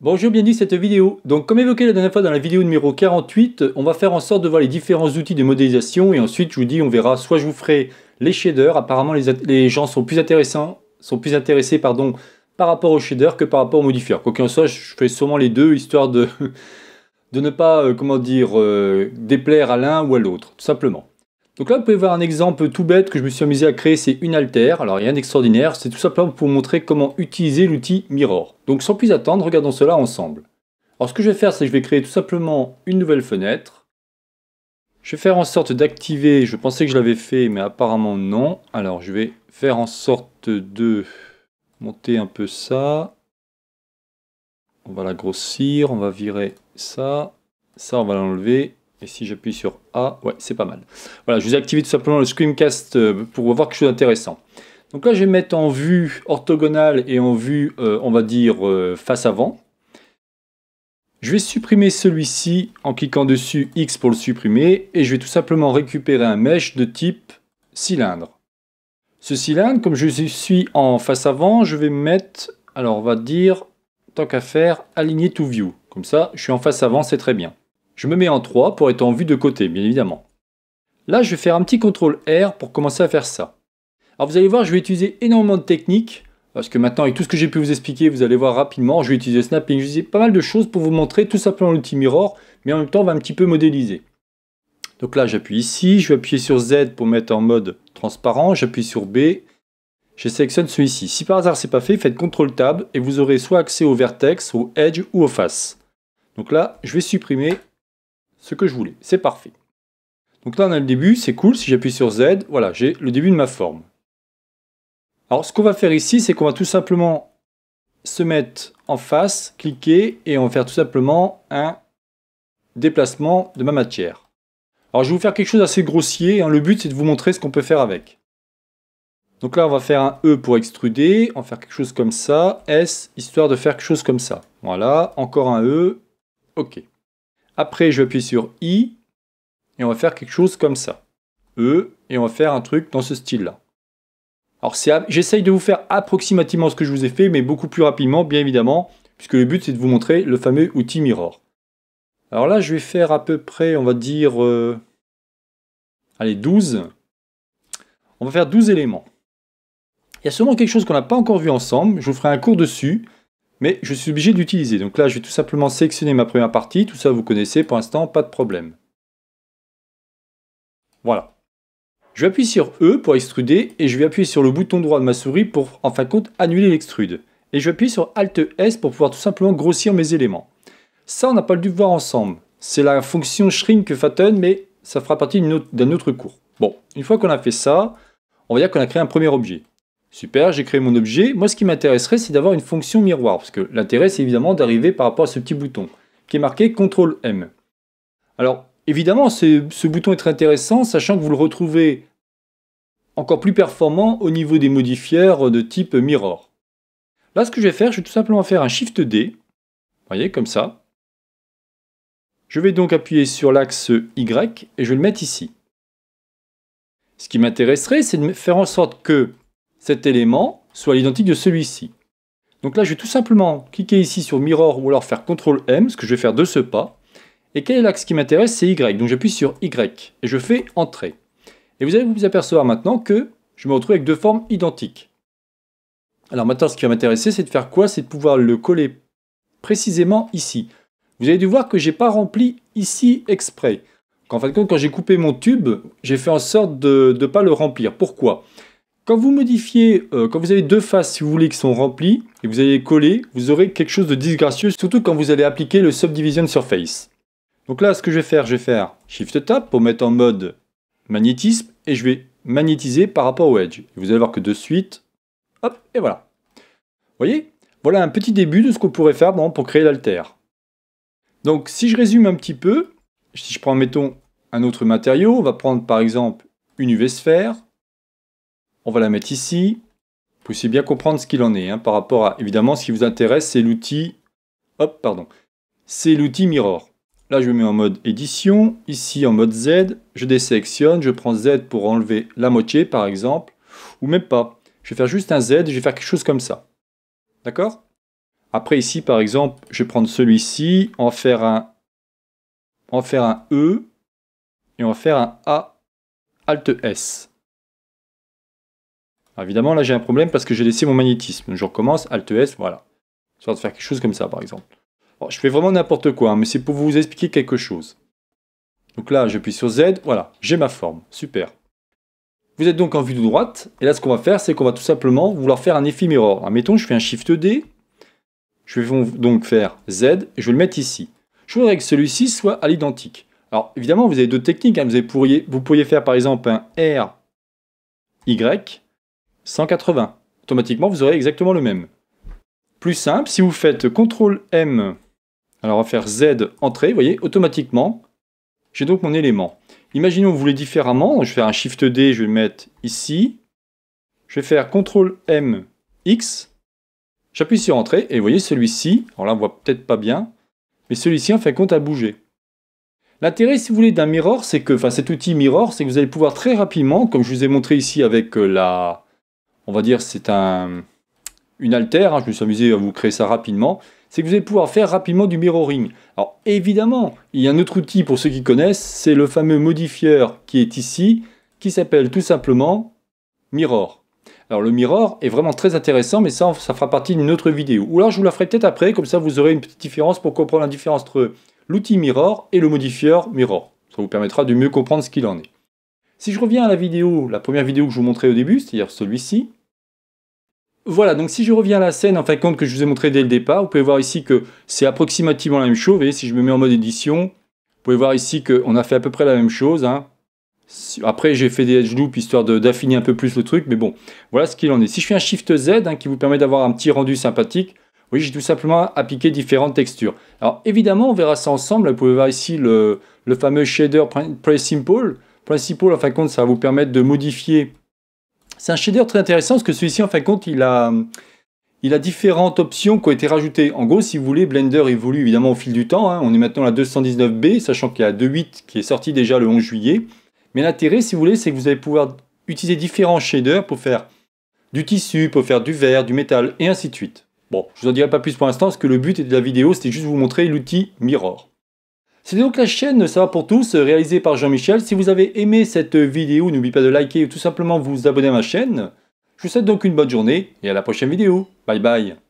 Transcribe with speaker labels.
Speaker 1: Bonjour, bienvenue dit cette vidéo. Donc comme évoqué la dernière fois dans la vidéo numéro 48, on va faire en sorte de voir les différents outils de modélisation et ensuite je vous dis on verra soit je vous ferai les shaders, apparemment les, gens sont plus intéressants, sont plus intéressés par rapport aux shaders que par rapport aux modifieurs. Quoi qu'il en soit, je fais sûrement les deux histoire de, de ne pas euh, comment dire euh, déplaire à l'un ou à l'autre, tout simplement. Donc là, vous pouvez voir un exemple tout bête que je me suis amusé à créer, c'est une altère. Alors rien d'extraordinaire, c'est tout simplement pour vous montrer comment utiliser l'outil Mirror. Donc sans plus attendre, regardons cela ensemble. Alors ce que je vais faire, c'est que je vais créer tout simplement une nouvelle fenêtre. Je vais faire en sorte d'activer, je pensais que je l'avais fait, mais apparemment non. Alors je vais faire en sorte de monter un peu ça. On va la grossir, on va virer ça. Ça, on va l'enlever. Et si j'appuie sur A, ouais, c'est pas mal. Voilà, je vous ai activé tout simplement le screencast euh, pour voir quelque chose d'intéressant. Donc là, je vais mettre en vue orthogonale et en vue, euh, on va dire, euh, face avant. Je vais supprimer celui-ci en cliquant dessus X pour le supprimer et je vais tout simplement récupérer un mesh de type cylindre. Ce cylindre, comme je suis en face avant, je vais mettre, alors on va dire, tant qu'à faire, aligner to view. Comme ça, je suis en face avant, c'est très bien. Je me mets en 3 pour être en vue de côté, bien évidemment. Là, je vais faire un petit contrôle R pour commencer à faire ça. Alors vous allez voir, je vais utiliser énormément de techniques, parce que maintenant, avec tout ce que j'ai pu vous expliquer, vous allez voir rapidement, je vais utiliser snapping, je vais utiliser pas mal de choses pour vous montrer tout simplement l'outil mirror, mais en même temps, on va un petit peu modéliser. Donc là, j'appuie ici, je vais appuyer sur Z pour mettre en mode transparent, j'appuie sur B, je sélectionne celui-ci. Si par hasard c'est pas fait, faites CTRL TAB et vous aurez soit accès au vertex, au edge ou aux faces. Donc là, je vais supprimer ce que je voulais. C'est parfait. Donc là, on a le début, c'est cool. Si j'appuie sur Z, voilà, j'ai le début de ma forme. Alors, ce qu'on va faire ici, c'est qu'on va tout simplement se mettre en face, cliquer, et on va faire tout simplement un déplacement de ma matière. Alors, je vais vous faire quelque chose d'assez grossier. Hein. Le but, c'est de vous montrer ce qu'on peut faire avec. Donc là, on va faire un E pour extruder, on va faire quelque chose comme ça, S, histoire de faire quelque chose comme ça. Voilà, encore un E, OK. Après, je vais appuyer sur I et on va faire quelque chose comme ça. E et on va faire un truc dans ce style-là. Alors j'essaye de vous faire approximativement ce que je vous ai fait, mais beaucoup plus rapidement, bien évidemment, puisque le but c'est de vous montrer le fameux outil Mirror. Alors là, je vais faire à peu près, on va dire, euh, allez, 12. On va faire 12 éléments. Il y a seulement quelque chose qu'on n'a pas encore vu ensemble, je vous ferai un cours dessus, mais je suis obligé d'utiliser. Donc là, je vais tout simplement sélectionner ma première partie. Tout ça, vous connaissez pour l'instant, pas de problème. Voilà. Je vais appuyer sur E pour extruder et je vais appuyer sur le bouton droit de ma souris pour, en fin de compte, annuler l'extrude. Et je vais appuyer sur Alt S pour pouvoir tout simplement grossir mes éléments. Ça, on n'a pas le dû voir ensemble. C'est la fonction shrink fatten, mais ça fera partie d'un autre, autre cours. Bon, une fois qu'on a fait ça, on va dire qu'on a créé un premier objet. Super, j'ai créé mon objet. Moi, ce qui m'intéresserait, c'est d'avoir une fonction miroir, parce que l'intérêt, c'est évidemment d'arriver par rapport à ce petit bouton, qui est marqué CTRL-M. Alors, évidemment, ce, bouton est très intéressant, sachant que vous le retrouvez encore plus performant au niveau des modifières de type mirror. Là, ce que je vais faire, je vais tout simplement faire un Shift D, Vous voyez, comme ça. Je vais donc appuyer sur l'axe Y et je vais le mettre ici. Ce qui m'intéresserait, c'est de faire en sorte que cet élément soit l'identique de celui-ci. Donc là, je vais tout simplement cliquer ici sur Mirror ou alors faire CTRL M, ce que je vais faire de ce pas. Et quel est l'axe qui m'intéresse C'est Y. Donc j'appuie sur Y et je fais Entrée. Et vous allez vous apercevoir maintenant que je me retrouve avec deux formes identiques. Alors maintenant, ce qui va m'intéresser, c'est de faire quoi C'est de pouvoir le coller précisément ici. Vous avez dû voir que j'ai pas rempli ici exprès. Qu'en fin quand j'ai coupé mon tube, j'ai fait en sorte de ne pas le remplir. Pourquoi quand vous modifiez, euh, quand vous avez deux faces, si vous voulez, qui sont remplies, et vous allez les coller, vous aurez quelque chose de disgracieux, surtout quand vous allez appliquer le Subdivision Surface. Donc là, ce que je vais faire, je vais faire Shift-Tab pour mettre en mode magnétisme, et je vais magnétiser par rapport au Edge. Vous allez voir que de suite, hop, et voilà. Vous voyez Voilà un petit début de ce qu'on pourrait faire pour créer l'altère. Donc si je résume un petit peu, si je prends, mettons, un autre matériau, on va prendre par exemple une UV sphère, on va la mettre ici. Vous pouvez bien comprendre ce qu'il en est hein, par rapport à... Évidemment, ce qui vous intéresse, c'est l'outil... Hop, pardon. C'est l'outil Mirror. Là, je me mets en mode édition. Ici, en mode Z, je désélectionne. Je prends Z pour enlever la moitié, par exemple. Ou même pas. Je vais faire juste un Z je vais faire quelque chose comme ça. D'accord Après, ici, par exemple, je vais prendre celui-ci, en faire un... En faire un E et on va faire un A Alt S. Ah, évidemment, là j'ai un problème parce que j'ai laissé mon magnétisme. Je recommence, Alt e S, voilà. Soit de faire quelque chose comme ça par exemple. je fais vraiment n'importe quoi, hein, mais c'est pour vous expliquer quelque chose. Donc là, j'appuie sur Z, voilà, j'ai ma forme, super. Vous êtes donc en vue de droite, et là ce qu'on va faire, c'est qu'on va tout simplement vouloir faire un effet mirror. mettons, je fais un Shift D, je vais donc faire Z, et je vais le mettre ici. Je voudrais que celui-ci soit à l'identique. Alors évidemment, vous avez d'autres techniques, hein. vous, pourriez, vous pourriez faire par exemple un R, Y, 180. Automatiquement, vous aurez exactement le même. Plus simple, si vous faites CTRL M, alors on va faire Z, entrée, vous voyez, automatiquement, j'ai donc mon élément. Imaginons que vous voulez différemment, je vais faire un Shift D, je vais le mettre ici. Je vais faire CTRL M, X. J'appuie sur entrée et vous voyez celui-ci, alors là on ne voit peut-être pas bien, mais celui-ci en fait compte à bouger. L'intérêt, si vous voulez, d'un mirror, c'est que, enfin cet outil mirror, c'est que vous allez pouvoir très rapidement, comme je vous ai montré ici avec euh, la, on va dire, c'est un, une alter. Hein, je me suis amusé à vous créer ça rapidement, c'est que vous allez pouvoir faire rapidement du mirroring. Alors évidemment, il y a un autre outil pour ceux qui connaissent, c'est le fameux modifieur qui est ici, qui s'appelle tout simplement Mirror. Alors le Mirror est vraiment très intéressant, mais ça, ça fera partie d'une autre vidéo. Ou alors je vous la ferai peut-être après, comme ça vous aurez une petite différence pour comprendre la différence entre l'outil Mirror et le modifieur Mirror. Ça vous permettra de mieux comprendre ce qu'il en est. Si je reviens à la vidéo, la première vidéo que je vous montrais au début, c'est-à-dire celui-ci, voilà, donc si je reviens à la scène, en fin de compte, que je vous ai montré dès le départ, vous pouvez voir ici que c'est approximativement la même chose. Vous voyez, si je me mets en mode édition, vous pouvez voir ici qu'on a fait à peu près la même chose. Hein. Après, j'ai fait des edge loops histoire d'affiner un peu plus le truc, mais bon, voilà ce qu'il en est. Si je fais un Shift Z hein, qui vous permet d'avoir un petit rendu sympathique, oui, j'ai tout simplement appliqué différentes textures. Alors évidemment, on verra ça ensemble. Vous pouvez voir ici le, fameux shader Pre Simple. Principal, en fin de compte, ça va vous permettre de modifier c'est un shader très intéressant parce que celui-ci, en fin de compte, il a, différentes options qui ont été rajoutées. En gros, si vous voulez, Blender évolue évidemment au fil du temps. Hein. On est maintenant à la 219B, sachant qu'il y a 2.8 qui est sorti déjà le 11 juillet. Mais l'intérêt, si vous voulez, c'est que vous allez pouvoir utiliser différents shaders pour faire du tissu, pour faire du verre, du métal, et ainsi de suite. Bon, je vous en dirai pas plus pour l'instant, parce que le but de la vidéo, c'était juste de vous montrer l'outil Mirror. C'est donc la chaîne Ça va pour tous, réalisée par Jean-Michel. Si vous avez aimé cette vidéo, n'oubliez pas de liker ou tout simplement vous abonner à ma chaîne. Je vous souhaite donc une bonne journée et à la prochaine vidéo. Bye bye